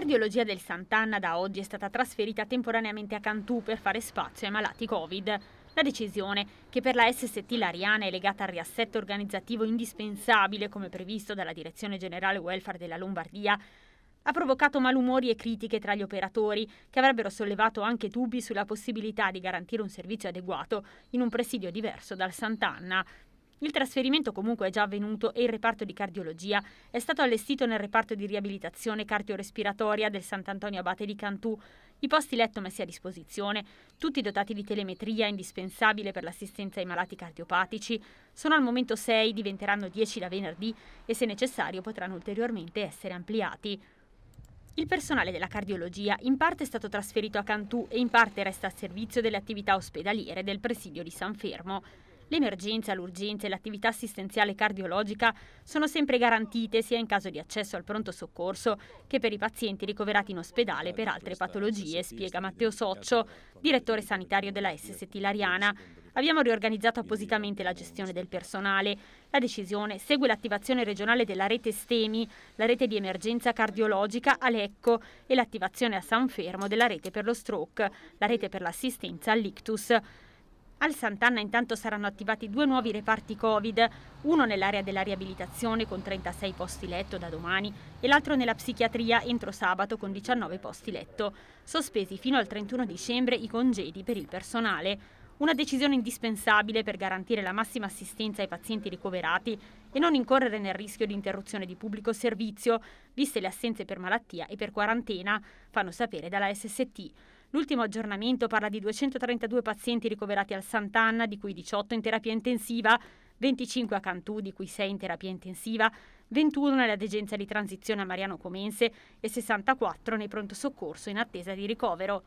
cardiologia del Sant'Anna da oggi è stata trasferita temporaneamente a Cantù per fare spazio ai malati Covid. La decisione, che per la SST Lariana è legata al riassetto organizzativo indispensabile come previsto dalla Direzione Generale Welfare della Lombardia, ha provocato malumori e critiche tra gli operatori, che avrebbero sollevato anche dubbi sulla possibilità di garantire un servizio adeguato in un presidio diverso dal Sant'Anna. Il trasferimento comunque è già avvenuto e il reparto di cardiologia è stato allestito nel reparto di riabilitazione cardiorespiratoria del Sant'Antonio Abate di Cantù. I posti letto messi a disposizione, tutti dotati di telemetria indispensabile per l'assistenza ai malati cardiopatici, sono al momento 6, diventeranno 10 da venerdì e se necessario potranno ulteriormente essere ampliati. Il personale della cardiologia in parte è stato trasferito a Cantù e in parte resta a servizio delle attività ospedaliere del presidio di San Fermo. L'emergenza, l'urgenza e l'attività assistenziale cardiologica sono sempre garantite sia in caso di accesso al pronto soccorso che per i pazienti ricoverati in ospedale per altre patologie, spiega Matteo Soccio, direttore sanitario della SST Lariana. Abbiamo riorganizzato appositamente la gestione del personale. La decisione segue l'attivazione regionale della rete STEMI, la rete di emergenza cardiologica a Lecco e l'attivazione a San Fermo della rete per lo stroke, la rete per l'assistenza all'ictus. Al Sant'Anna intanto saranno attivati due nuovi reparti Covid, uno nell'area della riabilitazione con 36 posti letto da domani e l'altro nella psichiatria entro sabato con 19 posti letto, sospesi fino al 31 dicembre i congedi per il personale. Una decisione indispensabile per garantire la massima assistenza ai pazienti ricoverati e non incorrere nel rischio di interruzione di pubblico servizio, viste le assenze per malattia e per quarantena, fanno sapere dalla SST. L'ultimo aggiornamento parla di 232 pazienti ricoverati al Sant'Anna, di cui 18 in terapia intensiva, 25 a Cantù, di cui 6 in terapia intensiva, 21 nella degenza di transizione a Mariano Comense e 64 nei pronto soccorso in attesa di ricovero.